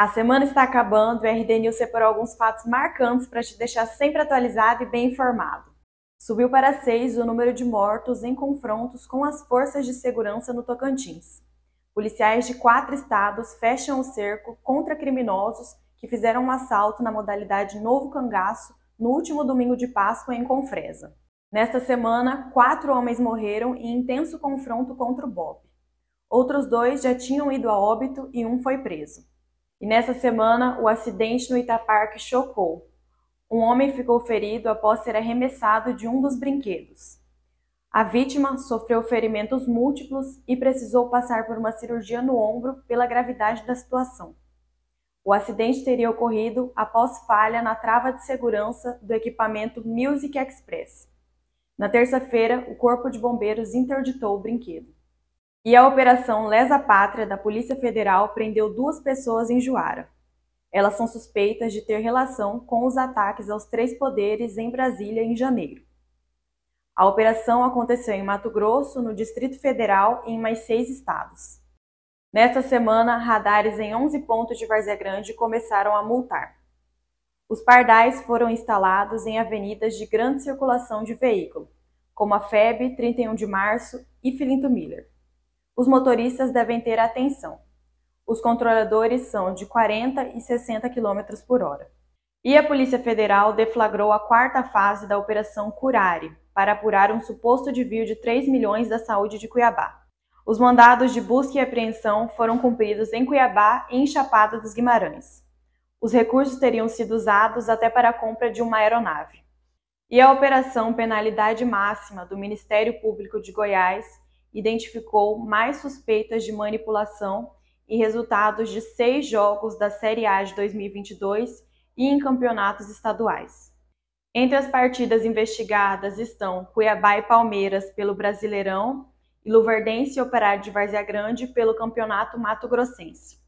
A semana está acabando e a RD News separou alguns fatos marcantes para te deixar sempre atualizado e bem informado. Subiu para seis o número de mortos em confrontos com as forças de segurança no Tocantins. Policiais de quatro estados fecham o cerco contra criminosos que fizeram um assalto na modalidade Novo Cangaço no último domingo de Páscoa em Confresa. Nesta semana, quatro homens morreram em intenso confronto contra o BOP. Outros dois já tinham ido a óbito e um foi preso. E nessa semana, o acidente no Itaparque chocou. Um homem ficou ferido após ser arremessado de um dos brinquedos. A vítima sofreu ferimentos múltiplos e precisou passar por uma cirurgia no ombro pela gravidade da situação. O acidente teria ocorrido após falha na trava de segurança do equipamento Music Express. Na terça-feira, o Corpo de Bombeiros interditou o brinquedo. E a Operação Lesa Pátria da Polícia Federal prendeu duas pessoas em Juara. Elas são suspeitas de ter relação com os ataques aos três poderes em Brasília em janeiro. A operação aconteceu em Mato Grosso, no Distrito Federal e em mais seis estados. Nesta semana, radares em 11 pontos de Varzé Grande começaram a multar. Os pardais foram instalados em avenidas de grande circulação de veículo, como a FEB, 31 de março e Filinto Miller os motoristas devem ter atenção. Os controladores são de 40 e 60 km por hora. E a Polícia Federal deflagrou a quarta fase da Operação Curare, para apurar um suposto desvio de 3 milhões da saúde de Cuiabá. Os mandados de busca e apreensão foram cumpridos em Cuiabá e em Chapada dos Guimarães. Os recursos teriam sido usados até para a compra de uma aeronave. E a Operação Penalidade Máxima do Ministério Público de Goiás identificou mais suspeitas de manipulação e resultados de seis jogos da Série A de 2022 e em campeonatos estaduais. Entre as partidas investigadas estão Cuiabá e Palmeiras pelo Brasileirão e Luverdense e Operário de Várzea Grande pelo Campeonato Mato Grossense.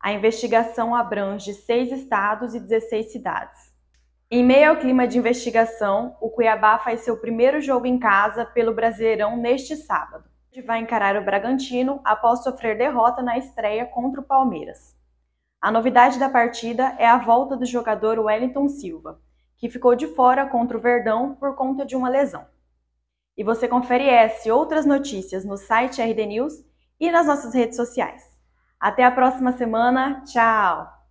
A investigação abrange seis estados e 16 cidades. Em meio ao clima de investigação, o Cuiabá faz seu primeiro jogo em casa pelo Brasileirão neste sábado vai encarar o Bragantino após sofrer derrota na estreia contra o Palmeiras. A novidade da partida é a volta do jogador Wellington Silva, que ficou de fora contra o Verdão por conta de uma lesão. E você confere essa e outras notícias no site RD News e nas nossas redes sociais. Até a próxima semana, tchau!